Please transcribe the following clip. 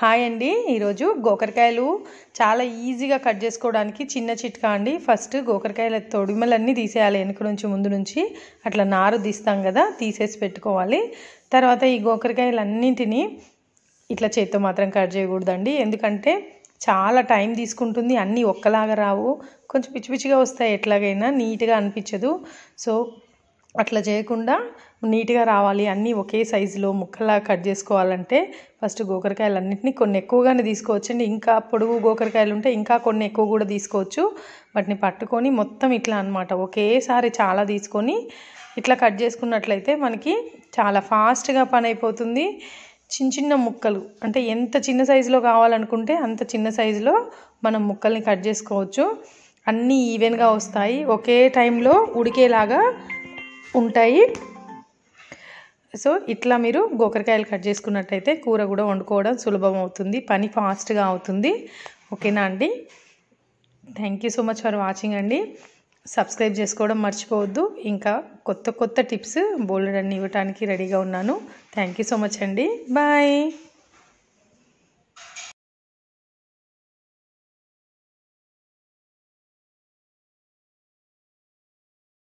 hi అండి ఈరోజు గోకరకాయలు చాలా ఈజీగా కట్ చేసుకోవడానికి చిన్న చిట్కా అండి ఫస్ట్ గోకరకాయల తొడిమలన్నీ తీసేయాలి వెనుక నుంచి ముందు నుంచి అట్లా నారు తీస్తాం కదా తీసేసి పెట్టుకోవాలి తర్వాత ఈ గోకరకాయలన్నింటినీ ఇట్లా చేత్తో మాత్రం కట్ చేయకూడదండి ఎందుకంటే చాలా టైం తీసుకుంటుంది అన్నీ ఒక్కలాగా రావు కొంచెం పిచ్చి పిచ్చిగా వస్తాయి ఎట్లాగైనా నీట్గా అనిపించదు సో అట్లా చేయకుండా నీట్గా రావాలి అన్నీ ఒకే సైజులో ముక్కలా కట్ చేసుకోవాలంటే ఫస్ట్ గోకరకాయలు అన్నింటినీ కొన్ని ఎక్కువగానే తీసుకోవచ్చండి ఇంకా పొడుగు గోకరకాయలు ఉంటే ఇంకా కొన్ని ఎక్కువ కూడా తీసుకోవచ్చు వాటిని పట్టుకొని మొత్తం ఇట్లా అనమాట ఒకేసారి చాలా తీసుకొని ఇట్లా కట్ చేసుకున్నట్లయితే మనకి చాలా ఫాస్ట్గా పని అయిపోతుంది చిన్న చిన్న ముక్కలు అంటే ఎంత చిన్న సైజులో కావాలనుకుంటే అంత చిన్న సైజులో మనం ముక్కల్ని కట్ చేసుకోవచ్చు అన్నీ ఈవెన్గా వస్తాయి ఒకే టైంలో ఉడికేలాగా ఉంటాయి సో ఇట్లా మీరు గోకరకాయలు కట్ చేసుకున్నట్టయితే కూర కూడా వండుకోవడం సులభం అవుతుంది పని ఫాస్ట్గా అవుతుంది ఓకేనా అండి thank you so much for watching అండి సబ్స్క్రైబ్ చేసుకోవడం మర్చిపోవద్దు ఇంకా కొత్త కొత్త టిప్స్ బోల్డ్ అన్ని ఇవ్వడానికి రెడీగా ఉన్నాను థ్యాంక్ యూ సో మచ్ అండి బాయ్